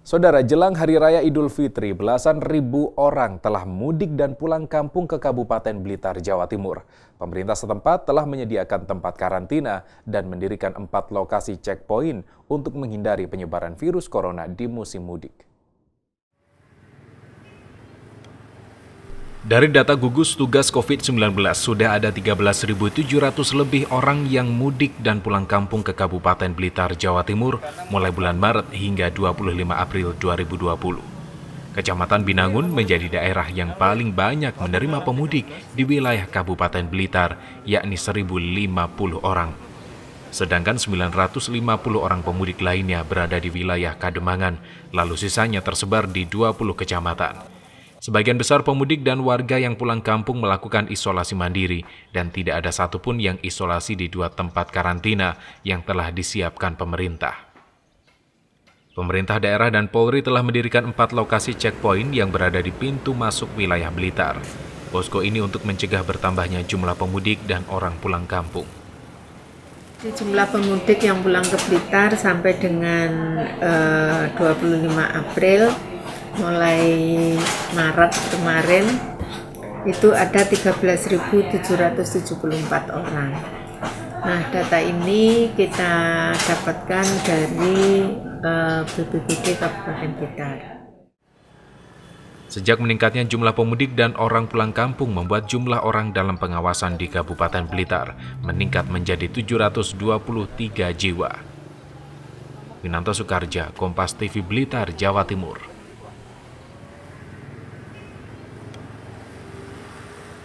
Saudara, jelang Hari Raya Idul Fitri, belasan ribu orang telah mudik dan pulang kampung ke Kabupaten Blitar, Jawa Timur. Pemerintah setempat telah menyediakan tempat karantina dan mendirikan empat lokasi checkpoint untuk menghindari penyebaran virus corona di musim mudik. Dari data gugus tugas COVID-19, sudah ada 13.700 lebih orang yang mudik dan pulang kampung ke Kabupaten Blitar, Jawa Timur mulai bulan Maret hingga 25 April 2020. Kecamatan Binangun menjadi daerah yang paling banyak menerima pemudik di wilayah Kabupaten Blitar, yakni 1.050 orang. Sedangkan 950 orang pemudik lainnya berada di wilayah Kademangan, lalu sisanya tersebar di 20 kecamatan. Sebagian besar pemudik dan warga yang pulang kampung melakukan isolasi mandiri dan tidak ada satupun yang isolasi di dua tempat karantina yang telah disiapkan pemerintah. Pemerintah daerah dan Polri telah mendirikan empat lokasi checkpoint yang berada di pintu masuk wilayah Blitar. Posko ini untuk mencegah bertambahnya jumlah pemudik dan orang pulang kampung. Di jumlah pemudik yang pulang ke Blitar sampai dengan eh, uh, 25 April mulai Maret kemarin itu ada 13.774 orang. Nah, data ini kita dapatkan dari uh, eh, BPBD Kabupaten Blitar. Sejak meningkatnya jumlah pemudik dan orang pulang kampung membuat jumlah orang dalam pengawasan di Kabupaten Blitar meningkat menjadi 723 jiwa. Winanto Sukarja, Kompas TV Blitar, Jawa Timur.